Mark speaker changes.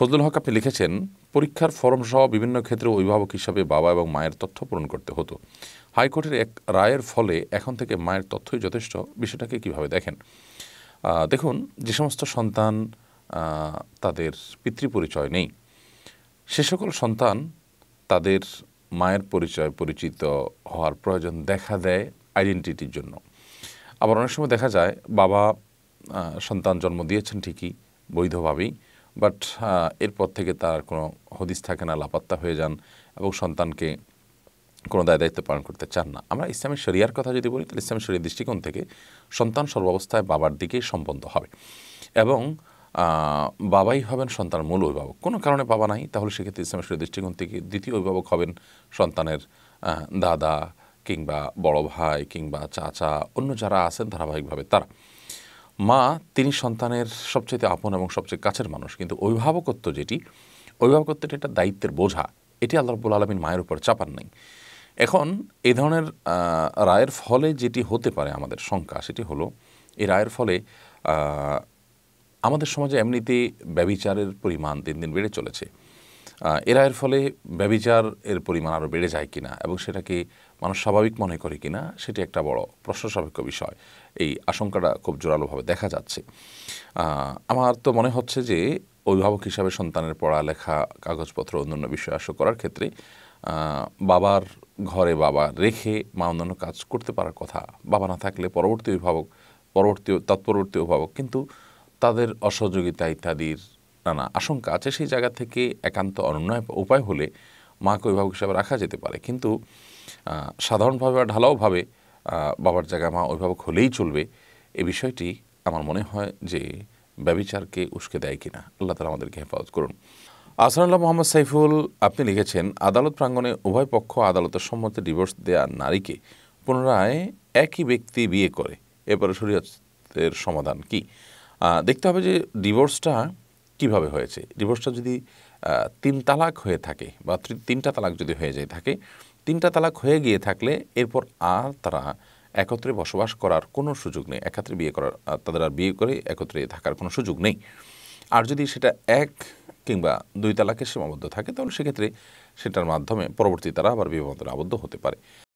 Speaker 1: ফজলুল হক আপনি লিখেছেন পরীক্ষার ফর্ম সহ বিভিন্ন ক্ষেত্রে অভিভাবক হিসাবে বাবা এবং মায়ের তথ্য পূরণ করতে হতো হাইকোর্টের এক রায়ের ফলে এখন থেকে মায়ের তথ্যই যথেষ্ট বিষয়টাকে কিভাবে দেখেন দেখুন যে সমস্ত সন্তান তাদের পিতৃপরিচয় নেই সে সকল সন্তান তাদের মায়ের পরিচয় পরিচিত হওয়ার প্রয়োজন দেখা দেয় আইডেন্টিটির জন্য আবার অনেক সময় দেখা যায় বাবা সন্তান জন্ম দিয়েছেন ঠিকই বৈধভাবেই বাট এরপর থেকে তার কোনো হদিস থাকে না লাপাত্তা হয়ে যান এবং সন্তানকে কোনো দায় দায়িত্ব পালন করতে চান না আমরা ইসলামের শরিয়ার কথা যদি বলি তাহলে ইসলামের শরিয়ার দৃষ্টিকোণ থেকে সন্তান সর্বাবস্থায় বাবার দিকেই সম্বন্ধ হবে এবং বাবাই হবেন সন্তান মূল অভিভাবক কোনো কারণে বাবা নাই তাহলে সেক্ষেত্রে ইসলামের শরীর দৃষ্টিকোণ থেকে দ্বিতীয় অভিভাবক হবেন সন্তানের দাদা কিংবা বড় ভাই কিংবা চাচা অন্য যারা আছেন ধারাবাহিকভাবে তারা মা তিনি সন্তানের সবচেয়ে আপন এবং সবচেয়ে কাছের মানুষ কিন্তু অভিভাবকত্ব যেটি অভিভাবকত্বটা একটা দায়িত্বের বোঝা এটি আল্লাহ রব্বুল আলমিন মায়ের উপর চাপান নাই এখন এ ধরনের রায়ের ফলে যেটি হতে পারে আমাদের শঙ্কা সেটি হলো এই রায়ের ফলে আমাদের সমাজে এমনিতে ব্যবিচারের পরিমাণ দিন দিন বেড়ে চলেছে এরা এর ফলে ব্যবিচার এর পরিমাণ আরও বেড়ে যায় কিনা এবং সেটাকে মানুষ স্বাভাবিক মনে করে কিনা সেটি একটা বড় প্রশ্ন সাপেক্ষ বিষয় এই আশঙ্কাটা খুব জোরালোভাবে দেখা যাচ্ছে আমার তো মনে হচ্ছে যে অভিভাবক হিসাবে সন্তানের পড়ালেখা কাগজপত্র অন্যান্য বিষয় আশা করার ক্ষেত্রে বাবার ঘরে বাবা রেখে মা অন্যান্য কাজ করতে পারার কথা বাবা না থাকলে পরবর্তী অভিভাবক পরবর্তী তৎপরবর্তী অভিভাবক কিন্তু তাদের অসহযোগিতা ইত্যাদির নানা আশঙ্কা আছে সেই জায়গা থেকে একান্ত অনন্য উপায় হলে মাকে অভিভাবক হিসাবে রাখা যেতে পারে কিন্তু সাধারণভাবে বা ঢালাওভাবে বাবার জায়গায় মা অভিভাবক হলেই চলবে এ বিষয়টি আমার মনে হয় যে ব্যবিচারকে উস্কে দেয় কিনা আল্লাহ তালা আমাদেরকে হেফাজত করুন আসানুল্লাহ মোহাম্মদ সাইফুল আপনি লিখেছেন আদালত প্রাঙ্গণে উভয় পক্ষ আদালতের সম্মতি ডিভোর্স দেয়া নারীকে পুনরায় একই ব্যক্তি বিয়ে করে এরপরে শরীয়তের সমাধান কি দেখতে হবে যে ডিভোর্সটা কিভাবে হয়েছে ডিভোর্সটা যদি তিন তালাক হয়ে থাকে বা তিনটা তালাক যদি হয়ে যায় থাকে তিনটা তালাক হয়ে গিয়ে থাকলে এরপর আর তারা একত্রে বসবাস করার কোনো সুযোগ নেই একত্রে বিয়ে করার তাদের আর বিয়ে করে একত্রে থাকার কোনো সুযোগ নেই আর যদি সেটা এক কিংবা দুই তালাকের সীমাবদ্ধ থাকে তাহলে সেক্ষেত্রে সেটার মাধ্যমে পরবর্তী তারা আবার বিবাহ আবদ্ধ হতে পারে